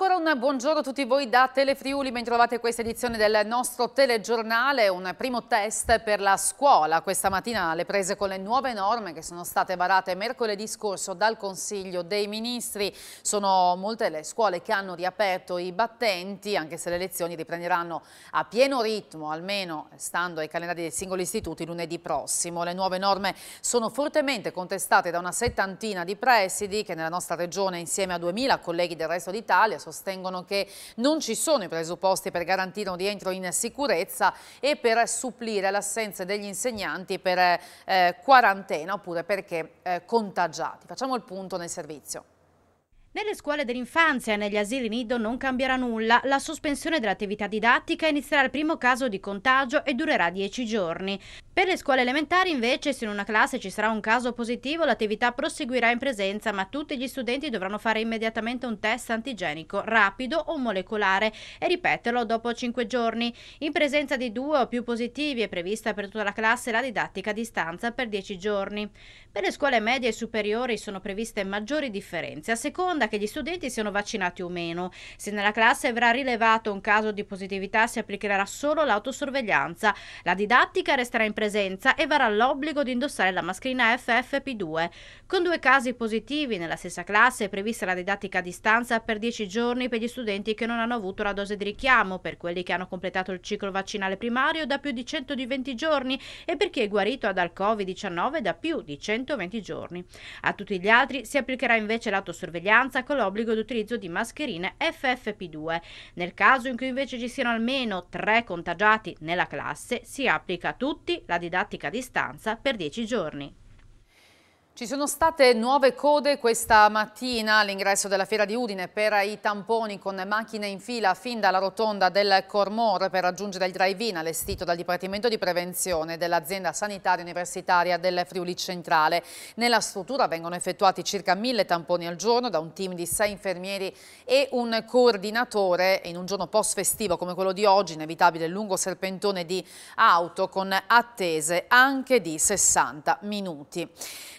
Ancora un buongiorno a tutti voi da Telefriuli, ben trovate questa edizione del nostro telegiornale, un primo test per la scuola questa mattina alle prese con le nuove norme che sono state varate mercoledì scorso dal Consiglio dei Ministri. Sono molte le scuole che hanno riaperto i battenti, anche se le lezioni riprenderanno a pieno ritmo, almeno stando ai calendari dei singoli istituti lunedì prossimo. Le nuove norme sono fortemente contestate da una settantina di presidi che nella nostra regione insieme a 2000 colleghi del resto d'Italia sono sostengono che non ci sono i presupposti per garantire un rientro in sicurezza e per supplire l'assenza degli insegnanti per eh, quarantena oppure perché eh, contagiati. Facciamo il punto nel servizio. Nelle scuole dell'infanzia e negli asili nido non cambierà nulla, la sospensione dell'attività didattica inizierà il primo caso di contagio e durerà 10 giorni. Per le scuole elementari invece se in una classe ci sarà un caso positivo l'attività proseguirà in presenza ma tutti gli studenti dovranno fare immediatamente un test antigenico rapido o molecolare e ripeterlo dopo 5 giorni. In presenza di due o più positivi è prevista per tutta la classe la didattica a distanza per 10 giorni. Per le scuole medie e superiori sono previste maggiori differenze a seconda che gli studenti siano vaccinati o meno. Se nella classe verrà rilevato un caso di positività si applicherà solo l'autosorveglianza. La didattica resterà in presenza presenza e varrà l'obbligo di indossare la mascherina FFP2. Con due casi positivi nella stessa classe è prevista la didattica a distanza per 10 giorni per gli studenti che non hanno avuto la dose di richiamo, per quelli che hanno completato il ciclo vaccinale primario da più di 120 giorni e per chi è guarito dal Covid-19 da più di 120 giorni. A tutti gli altri si applicherà invece l'autosorveglianza con l'obbligo di utilizzo di mascherine FFP2. Nel caso in cui invece ci siano almeno tre contagiati nella classe, si applica a tutti la didattica a distanza per 10 giorni. Ci sono state nuove code questa mattina all'ingresso della fiera di Udine per i tamponi con macchine in fila fin dalla rotonda del Cormor per raggiungere il drive-in allestito dal Dipartimento di Prevenzione dell'azienda sanitaria universitaria del Friuli Centrale. Nella struttura vengono effettuati circa mille tamponi al giorno da un team di sei infermieri e un coordinatore in un giorno post festivo come quello di oggi, inevitabile lungo serpentone di auto con attese anche di 60 minuti.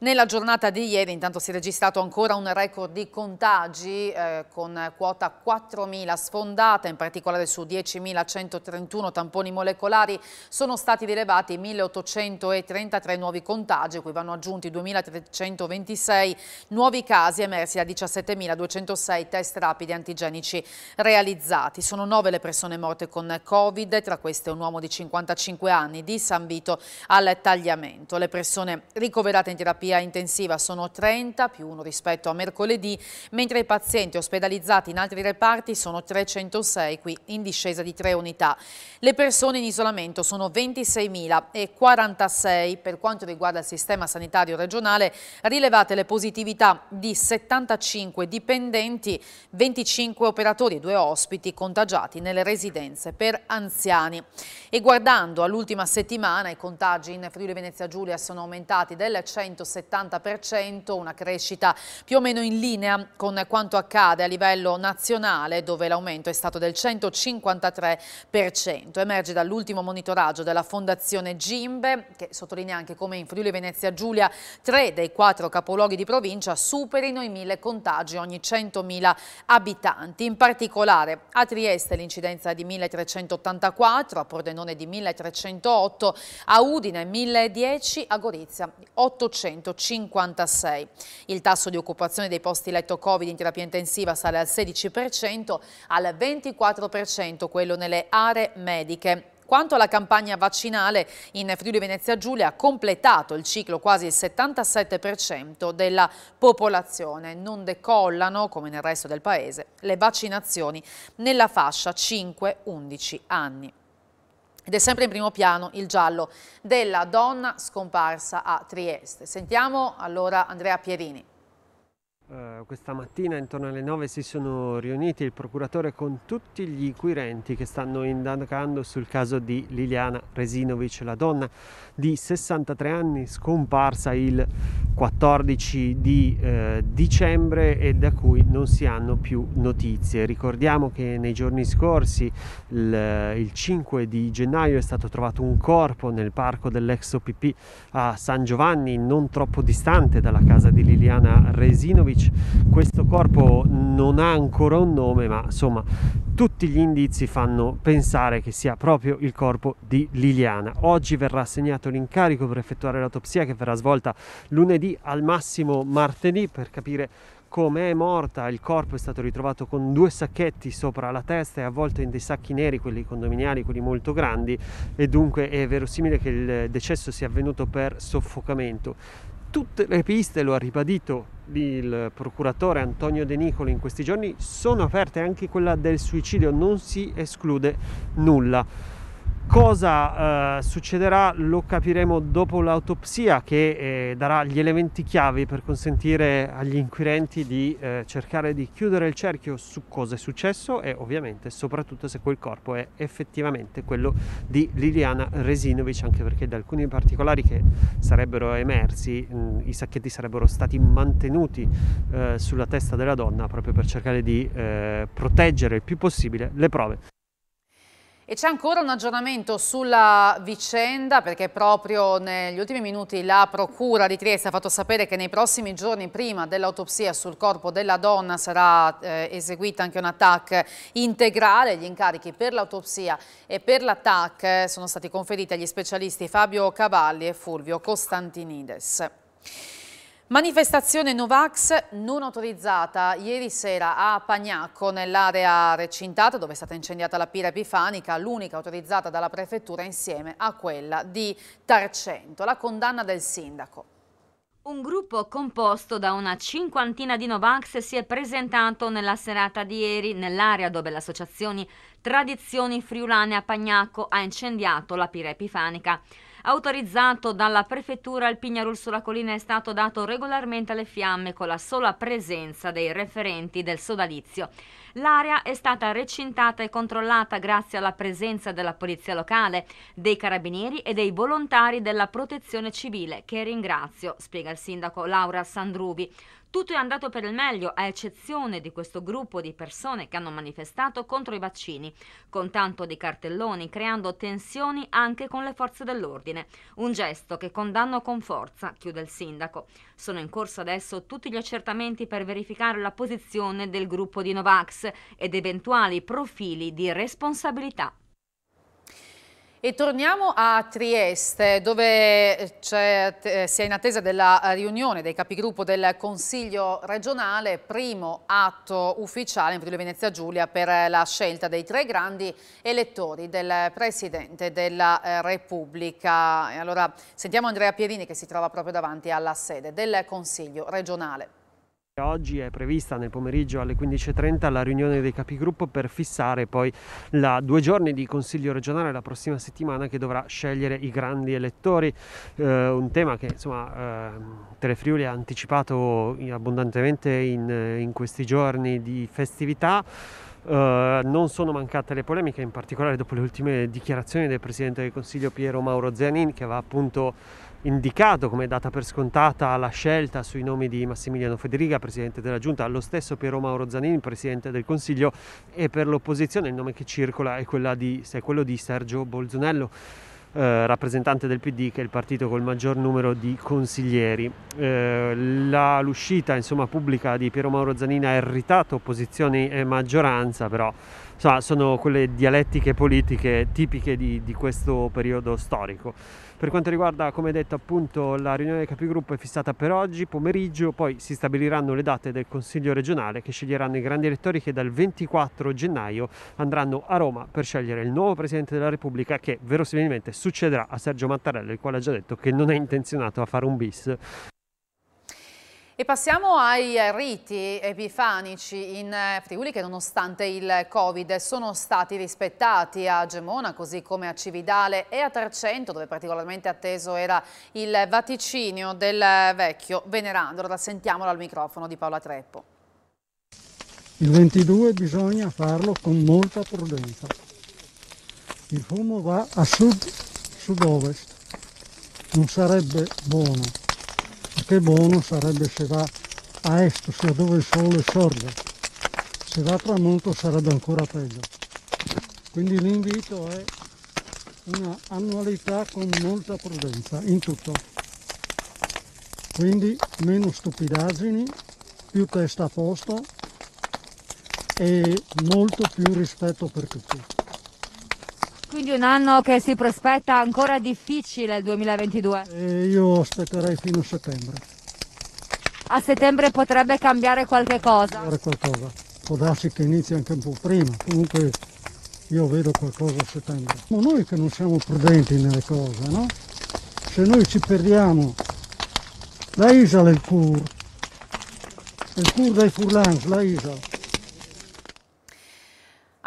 Nella giornata di ieri intanto si è registrato ancora un record di contagi eh, con quota 4.000 sfondate, in particolare su 10.131 tamponi molecolari sono stati rilevati 1.833 nuovi contagi, cui vanno aggiunti 2.326 nuovi casi emersi da 17.206 test rapidi antigenici realizzati. Sono 9 le persone morte con Covid, tra queste un uomo di 55 anni di San Vito al tagliamento. Le persone ricoverate in terapia intensivista intensiva sono 30 più 1 rispetto a mercoledì, mentre i pazienti ospedalizzati in altri reparti sono 306, qui in discesa di 3 unità. Le persone in isolamento sono 26.046. Per quanto riguarda il sistema sanitario regionale, rilevate le positività di 75 dipendenti, 25 operatori e 2 ospiti contagiati nelle residenze per anziani. E guardando all'ultima settimana, i contagi in Friuli Venezia Giulia sono aumentati del 170 70%, una crescita più o meno in linea con quanto accade a livello nazionale dove l'aumento è stato del 153%. Emerge dall'ultimo monitoraggio della Fondazione Gimbe che sottolinea anche come in Friuli Venezia Giulia tre dei quattro capoluoghi di provincia superino i mille contagi ogni 100.000 abitanti. In particolare a Trieste l'incidenza è di 1384, a Pordenone di 1308, a Udine 1010, a Gorizia 850. 56. Il tasso di occupazione dei posti letto Covid in terapia intensiva sale al 16%, al 24% quello nelle aree mediche. Quanto alla campagna vaccinale, in Friuli Venezia Giulia ha completato il ciclo quasi il 77% della popolazione. Non decollano, come nel resto del paese, le vaccinazioni nella fascia 5-11 anni. Ed è sempre in primo piano il giallo della donna scomparsa a Trieste. Sentiamo allora Andrea Pierini. Eh questa mattina intorno alle 9 si sono riuniti il procuratore con tutti gli inquirenti che stanno indagando sul caso di Liliana Resinovic, la donna di 63 anni scomparsa il 14 di eh, dicembre e da cui non si hanno più notizie. Ricordiamo che nei giorni scorsi, il, il 5 di gennaio, è stato trovato un corpo nel parco dell'ex OPP a San Giovanni, non troppo distante dalla casa di Liliana Resinovic questo corpo non ha ancora un nome, ma insomma tutti gli indizi fanno pensare che sia proprio il corpo di Liliana. Oggi verrà assegnato l'incarico per effettuare l'autopsia che verrà svolta lunedì al massimo martedì per capire come è morta, il corpo è stato ritrovato con due sacchetti sopra la testa e avvolto in dei sacchi neri, quelli condominiali, quelli molto grandi, e dunque è verosimile che il decesso sia avvenuto per soffocamento. Tutte le piste, lo ha ribadito il procuratore Antonio De Nicoli in questi giorni sono aperte anche quella del suicidio, non si esclude nulla. Cosa eh, succederà lo capiremo dopo l'autopsia che eh, darà gli elementi chiavi per consentire agli inquirenti di eh, cercare di chiudere il cerchio su cosa è successo e ovviamente soprattutto se quel corpo è effettivamente quello di Liliana Resinovic anche perché da alcuni particolari che sarebbero emersi mh, mm, i sacchetti sarebbero stati mantenuti eh, sulla testa della donna proprio per cercare di eh, proteggere il più possibile le prove. E c'è ancora un aggiornamento sulla vicenda perché proprio negli ultimi minuti la Procura di Trieste ha fatto sapere che nei prossimi giorni prima dell'autopsia sul corpo della donna sarà eh, eseguita anche un attack integrale. Gli incarichi per l'autopsia e per l'attack eh, sono stati conferiti agli specialisti Fabio Cavalli e Fulvio Costantinides. Manifestazione Novax non autorizzata ieri sera a Pagnacco nell'area recintata dove è stata incendiata la pira epifanica, l'unica autorizzata dalla prefettura insieme a quella di Tarcento. La condanna del sindaco. Un gruppo composto da una cinquantina di Novax si è presentato nella serata di ieri nell'area dove l'associazione Tradizioni Friulane a Pagnacco ha incendiato la pira epifanica autorizzato dalla prefettura, il Pignarul sulla collina è stato dato regolarmente alle fiamme con la sola presenza dei referenti del sodalizio. L'area è stata recintata e controllata grazie alla presenza della polizia locale, dei carabinieri e dei volontari della protezione civile, che ringrazio, spiega il sindaco Laura Sandruvi. Tutto è andato per il meglio, a eccezione di questo gruppo di persone che hanno manifestato contro i vaccini, con tanto di cartelloni, creando tensioni anche con le forze dell'ordine. Un gesto che condanno con forza, chiude il sindaco. Sono in corso adesso tutti gli accertamenti per verificare la posizione del gruppo di Novax ed eventuali profili di responsabilità. E torniamo a Trieste, dove eh, eh, si è in attesa della eh, riunione dei capigruppo del Consiglio regionale, primo atto ufficiale in Friuli Venezia Giulia per la scelta dei tre grandi elettori del Presidente della Repubblica. E allora sentiamo Andrea Pierini che si trova proprio davanti alla sede del Consiglio regionale. Oggi è prevista nel pomeriggio alle 15.30 la riunione dei capigruppo per fissare poi la due giorni di consiglio regionale la prossima settimana che dovrà scegliere i grandi elettori, eh, un tema che insomma eh, Telefriuli ha anticipato abbondantemente in, in questi giorni di festività. Eh, non sono mancate le polemiche, in particolare dopo le ultime dichiarazioni del Presidente del Consiglio Piero Mauro Zanin, che aveva appunto indicato come data per scontata la scelta sui nomi di Massimiliano Federica, Presidente della Giunta, lo stesso Piero Mauro Zanin, Presidente del Consiglio, e per l'opposizione il nome che circola è, di, è quello di Sergio Bolzonello. Eh, rappresentante del PD che è il partito col maggior numero di consiglieri. Eh, la, l'uscita insomma, pubblica di Piero Mauro Zanina ha irritato opposizioni e maggioranza, però insomma, sono quelle dialettiche politiche tipiche di, di questo periodo storico. Per quanto riguarda, come detto, appunto la riunione dei capigruppo è fissata per oggi pomeriggio, poi si stabiliranno le date del Consiglio regionale che sceglieranno i grandi elettori che dal 24 gennaio andranno a Roma per scegliere il nuovo Presidente della Repubblica che verosimilmente succederà a Sergio Mattarella, il quale ha già detto che non è intenzionato a fare un bis. E passiamo ai riti epifanici in eh, Friuli che nonostante il Covid sono stati rispettati a Gemona così come a Cividale e a Trecento dove particolarmente atteso era il vaticinio del vecchio venerando. La sentiamolo al microfono di Paola Treppo. Il 22 bisogna farlo con molta prudenza. Il fumo va a sud-sud-ovest. Non sarebbe buono che buono sarebbe se va a est, ossia dove il sole sorge. Se va a tramonto sarebbe ancora peggio. Quindi l'invito è una annualità con molta prudenza in tutto. Quindi meno stupidaggini, più testa a posto e molto più rispetto per tutti quindi un anno che si prospetta ancora difficile il 2022. E io aspetterei fino a settembre. A settembre potrebbe cambiare qualche cosa? Cambiare qualcosa, può darsi che inizi anche un po' prima, comunque io vedo qualcosa a settembre. Ma noi che non siamo prudenti nelle cose, no? Se noi ci perdiamo la isola è il cur, il cur dei furlans, la isola.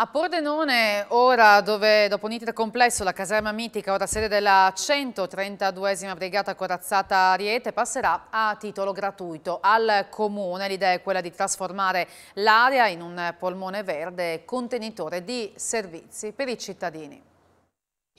A Pordenone, ora dove dopo un iter complesso la caserma mitica, ora sede della 132esima brigata corazzata Ariete, passerà a titolo gratuito al comune. L'idea è quella di trasformare l'area in un polmone verde contenitore di servizi per i cittadini.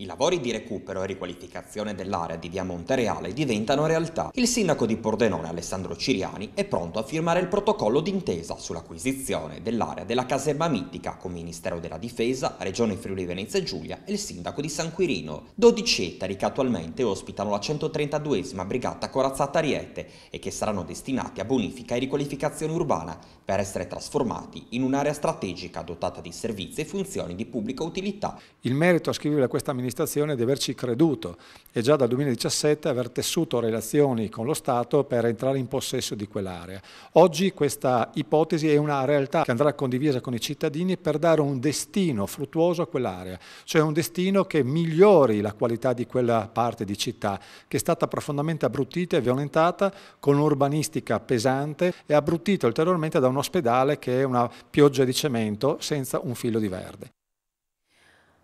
I lavori di recupero e riqualificazione dell'area di Via Montereale diventano realtà. Il sindaco di Pordenone Alessandro Ciriani è pronto a firmare il protocollo d'intesa sull'acquisizione dell'area della caserma mitica con Ministero della Difesa, Regione Friuli Venezia Giulia e il sindaco di San Quirino. 12 ettari che attualmente ospitano la 132esima Brigata Corazzata Riete e che saranno destinati a bonifica e riqualificazione urbana per essere trasformati in un'area strategica dotata di servizi e funzioni di pubblica utilità. Il merito a scrivere questa amministrazione amministrazione di averci creduto e già dal 2017 aver tessuto relazioni con lo Stato per entrare in possesso di quell'area. Oggi questa ipotesi è una realtà che andrà condivisa con i cittadini per dare un destino fruttuoso a quell'area, cioè un destino che migliori la qualità di quella parte di città che è stata profondamente abbruttita e violentata con un'urbanistica pesante e abbruttita ulteriormente da un ospedale che è una pioggia di cemento senza un filo di verde.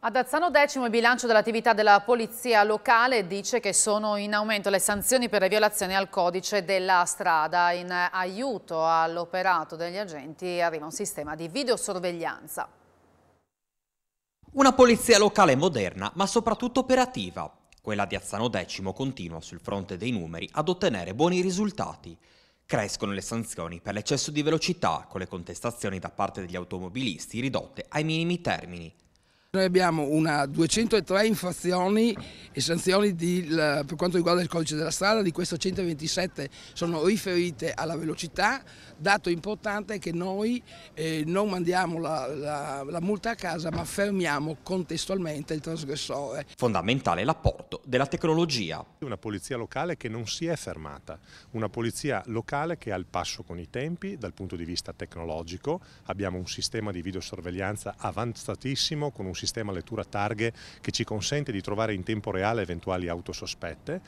Ad Azzano X il bilancio dell'attività della polizia locale dice che sono in aumento le sanzioni per le violazioni al codice della strada. In aiuto all'operato degli agenti arriva un sistema di videosorveglianza. Una polizia locale moderna ma soprattutto operativa. Quella di Azzano X continua sul fronte dei numeri ad ottenere buoni risultati. Crescono le sanzioni per l'eccesso di velocità con le contestazioni da parte degli automobilisti ridotte ai minimi termini. Noi abbiamo una 203 infrazioni e sanzioni di, per quanto riguarda il codice della strada, di queste 127 sono riferite alla velocità, dato importante è che noi eh, non mandiamo la, la, la multa a casa ma fermiamo contestualmente il trasgressore. Fondamentale l'apporto della tecnologia. Una polizia locale che non si è fermata, una polizia locale che è al passo con i tempi dal punto di vista tecnologico, abbiamo un sistema di videosorveglianza avanzatissimo con un sistema sistema lettura targhe che ci consente di trovare in tempo reale eventuali auto sospette.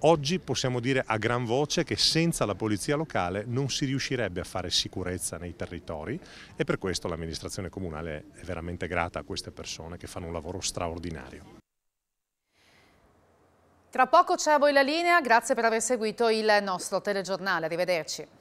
Oggi possiamo dire a gran voce che senza la polizia locale non si riuscirebbe a fare sicurezza nei territori e per questo l'amministrazione comunale è veramente grata a queste persone che fanno un lavoro straordinario. Tra poco c'è a voi la linea, grazie per aver seguito il nostro telegiornale, arrivederci.